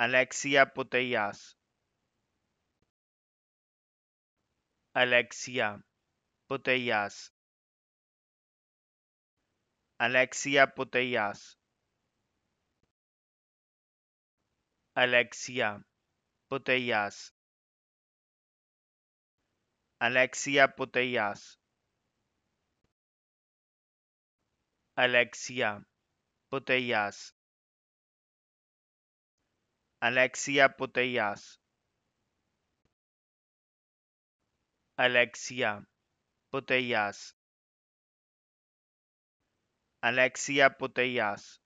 Alexia Putellas. Alexia Putellas. Alexia Putellas. Alexia Putellas. Alexia Putellas. Alexia Putellas. Alexia Putellas. Alexia Putellas. Alexia Putellas.